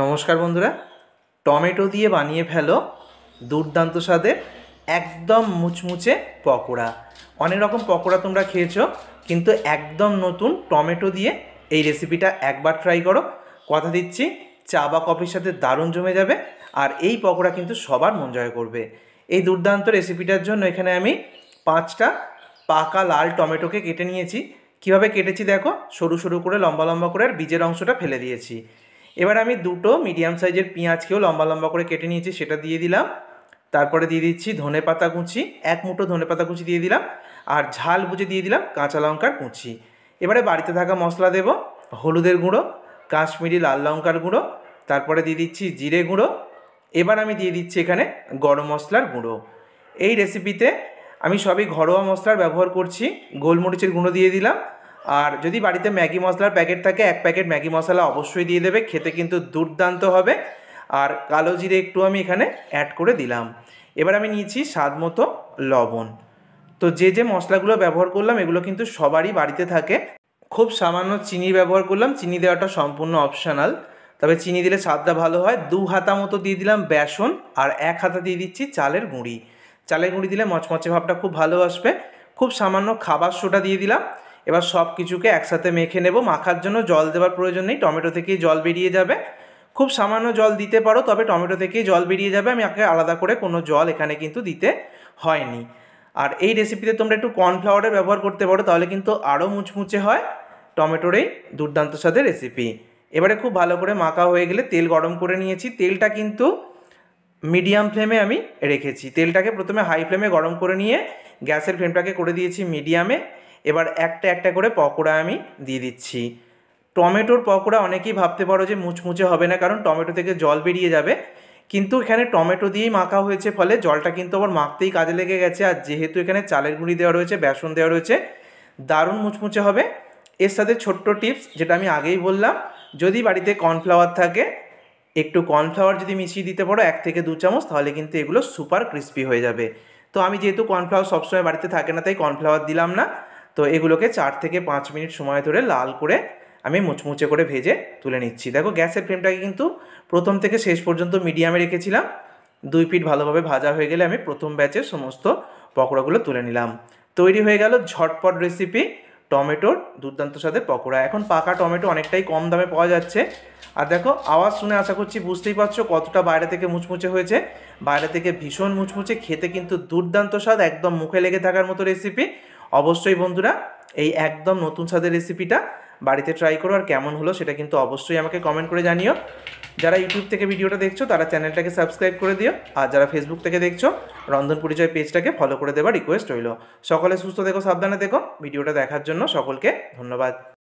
নমস্কার বন্ধুরা টমেটো দিয়ে বানিয়ে ফেলো দুর্দান্ত স্বাদের একদম মুচমুচে পকোড়া অনেক রকম পকোড়া তোমরা খেয়েছো কিন্তু একদম নতুন টমেটো দিয়ে এই রেসিপিটা একবার ট্রাই করো কথা দিচ্ছি চা বা কফির সাথে দারুণ জমে যাবে আর এই পকোড়া কিন্তু সবার মন জয় করবে এই দুর্দান্ত রেসিপিটার জন্য এখানে আমি পাঁচটা পাকা লাল টমেটোকে কেটে নিয়েছি কিভাবে কেটেছি দেখো সরু সরু করে লম্বা লম্বা করে আর বীজের অংশটা ফেলে দিয়েছি এবার আমি দুটো মিডিয়াম সাইজের পেঁয়াজকেও লম্বা লম্বা করে কেটে নিয়েছি সেটা দিয়ে দিলাম তারপরে দিয়ে দিচ্ছি ধনে পাতা কুচি এক মুঠো ধনে পাতা কুচি দিয়ে দিলাম আর ঝাল বুঝে দিয়ে দিলাম কাঁচা লঙ্কার কুচি এবারে বাড়িতে থাকা মশলা দেব হলুদের গুঁড়ো কাশ্মীরি লাল লঙ্কার গুঁড়ো তারপরে দিয়ে দিচ্ছি জিরে গুঁড়ো এবার আমি দিয়ে দিচ্ছি এখানে গরম মশলার গুঁড়ো এই রেসিপিতে আমি সবই ঘরোয়া মশলার ব্যবহার করছি গোলমরিচের গুঁড়ো দিয়ে দিলাম আর যদি বাড়িতে ম্যাগি মশলার প্যাকেট থাকে এক প্যাকেট ম্যাগি মশলা অবশ্যই দিয়ে দেবে খেতে কিন্তু দুর্দান্ত হবে আর কালো জিরে একটু আমি এখানে অ্যাড করে দিলাম এবার আমি নিয়েছি স্বাদ মতো লবণ তো যে যে মশলাগুলো ব্যবহার করলাম এগুলো কিন্তু সবারই বাড়িতে থাকে খুব সামান্য চিনি ব্যবহার করলাম চিনি দেওয়াটা সম্পূর্ণ অপশানাল তবে চিনি দিলে স্বাদটা ভালো হয় দু হাতা মতো দিয়ে দিলাম বেসন আর এক হাতা দিয়ে দিচ্ছি চালের গুঁড়ি চালের গুঁড়ি দিলে মচমচে ভাবটা খুব ভালো আসবে খুব সামান্য খাবার সোটা দিয়ে দিলাম এবার সব কিছুকে একসাথে মেখে নেব মাখার জন্য জল দেওয়ার প্রয়োজন নেই টমেটো থেকেই জল বেরিয়ে যাবে খুব সামান্য জল দিতে পারো তবে টমেটো থেকেই জল বেরিয়ে যাবে আমি আগে আলাদা করে কোনো জল এখানে কিন্তু দিতে হয়নি আর এই রেসিপিতে তোমরা একটু কর্নফ্লাওয়ারের ব্যবহার করতে পারো তাহলে কিন্তু আরও মুচমুচে হয় টমেটোর এই দুর্দান্ত স্বাদের রেসিপি এবারে খুব ভালো করে মাখা হয়ে গেলে তেল গরম করে নিয়েছি তেলটা কিন্তু মিডিয়াম ফ্লেমে আমি রেখেছি তেলটাকে প্রথমে হাই ফ্লেমে গরম করে নিয়ে গ্যাসের ফ্লেমটাকে করে দিয়েছি মিডিয়ামে এবার একটা একটা করে পকোড়া আমি দিয়ে দিচ্ছি টমেটোর পকোড়া অনেকেই ভাবতে পারো যে মুচমুচে হবে না কারণ টমেটো থেকে জল বেরিয়ে যাবে কিন্তু এখানে টমেটো দিয়েই মাখা হয়েছে ফলে জলটা কিন্তু আবার মাখতেই কাজে লেগে গেছে আর যেহেতু এখানে চালের গুঁড়ি দেওয়া রয়েছে বেসন দেওয়া রয়েছে দারুণ মুচমুচে হবে এর সাথে ছোট্ট টিপস যেটা আমি আগেই বললাম যদি বাড়িতে কর্নফ্লাওয়ার থাকে একটু কর্নফ্লাওয়ার যদি মিশিয়ে দিতে পারো এক থেকে দু চামচ তাহলে কিন্তু এগুলো সুপার ক্রিস্পি হয়ে যাবে তো আমি যেহেতু কর্নফ্লাওয়ার সবসময় বাড়িতে থাকে না তাই কর্নফ্লাওয়ার দিলাম না তো এগুলোকে চার থেকে পাঁচ মিনিট সময় ধরে লাল করে আমি মুচমুচে করে ভেজে তুলে নিচ্ছি দেখো গ্যাসের ফ্লেমটাকে কিন্তু প্রথম থেকে শেষ পর্যন্ত মিডিয়ামে রেখেছিলাম দুই ফিট ভালোভাবে ভাজা হয়ে গেলে আমি প্রথম ব্যাচের সমস্ত পকোড়াগুলো তুলে নিলাম তৈরি হয়ে গেল ঝটপট রেসিপি টমেটোর দুর্দান্ত স্বাদের পকোড়া এখন পাকা টমেটো অনেকটাই কম দামে পাওয়া যাচ্ছে আর দেখো আওয়াজ শুনে আশা করছি বুঝতেই পারছো কতটা বাইরে থেকে মুচমুচে হয়েছে বাইরে থেকে ভীষণ মুচমুচে খেতে কিন্তু দুর্দান্ত স্বাদ একদম মুখে লেগে থাকার মতো রেসিপি অবশ্যই বন্ধুরা এই একদম নতুন স্বাদের রেসিপিটা বাড়িতে ট্রাই করো আর কেমন হলো সেটা কিন্তু অবশ্যই আমাকে কমেন্ট করে জানিও যারা ইউটিউব থেকে ভিডিওটা দেখছো তারা চ্যানেলটাকে সাবস্ক্রাইব করে দিও আর যারা ফেসবুক থেকে দেখছো রন্ধন পরিচয় পেজটাকে ফলো করে দেওয়ার রিকোয়েস্ট রইল সকলে সুস্থ দেখো সাবধানে দেখো ভিডিওটা দেখার জন্য সকলকে ধন্যবাদ